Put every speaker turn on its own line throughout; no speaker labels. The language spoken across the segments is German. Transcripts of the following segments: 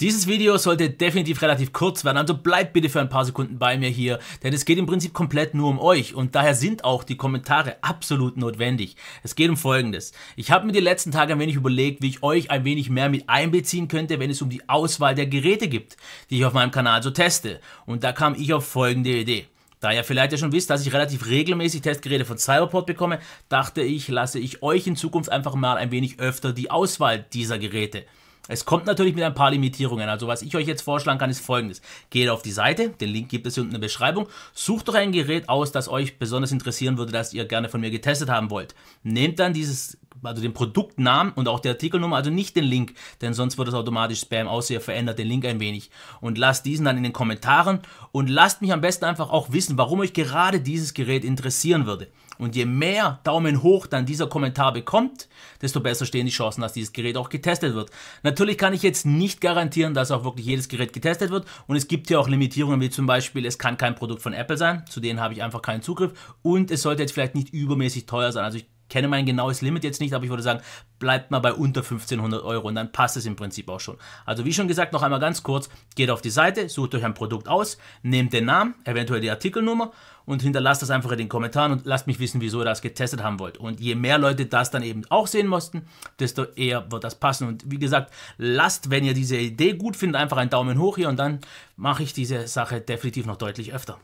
Dieses Video sollte definitiv relativ kurz werden, also bleibt bitte für ein paar Sekunden bei mir hier, denn es geht im Prinzip komplett nur um euch und daher sind auch die Kommentare absolut notwendig. Es geht um folgendes. Ich habe mir die letzten Tage ein wenig überlegt, wie ich euch ein wenig mehr mit einbeziehen könnte, wenn es um die Auswahl der Geräte gibt, die ich auf meinem Kanal so teste. Und da kam ich auf folgende Idee. Da ihr vielleicht ja schon wisst, dass ich relativ regelmäßig Testgeräte von Cyberport bekomme, dachte ich, lasse ich euch in Zukunft einfach mal ein wenig öfter die Auswahl dieser Geräte es kommt natürlich mit ein paar Limitierungen. Also was ich euch jetzt vorschlagen kann, ist folgendes. Geht auf die Seite, den Link gibt es hier unten in der Beschreibung. Sucht doch ein Gerät aus, das euch besonders interessieren würde, das ihr gerne von mir getestet haben wollt. Nehmt dann dieses, also den Produktnamen und auch die Artikelnummer, also nicht den Link, denn sonst wird es automatisch Spam, außer ihr verändert den Link ein wenig. Und lasst diesen dann in den Kommentaren und lasst mich am besten einfach auch wissen, warum euch gerade dieses Gerät interessieren würde. Und je mehr Daumen hoch dann dieser Kommentar bekommt, desto besser stehen die Chancen, dass dieses Gerät auch getestet wird. Natürlich kann ich jetzt nicht garantieren, dass auch wirklich jedes Gerät getestet wird. Und es gibt hier auch Limitierungen, wie zum Beispiel, es kann kein Produkt von Apple sein. Zu denen habe ich einfach keinen Zugriff. Und es sollte jetzt vielleicht nicht übermäßig teuer sein. Also ich kenne mein genaues Limit jetzt nicht, aber ich würde sagen, bleibt mal bei unter 1500 Euro und dann passt es im Prinzip auch schon. Also wie schon gesagt, noch einmal ganz kurz, geht auf die Seite, sucht euch ein Produkt aus, nehmt den Namen, eventuell die Artikelnummer und hinterlasst das einfach in den Kommentaren und lasst mich wissen, wieso ihr das getestet haben wollt. Und je mehr Leute das dann eben auch sehen mussten, desto eher wird das passen. Und wie gesagt, lasst, wenn ihr diese Idee gut findet, einfach einen Daumen hoch hier und dann mache ich diese Sache definitiv noch deutlich öfter.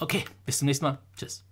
Okay, bis zum nächsten Mal. Tschüss.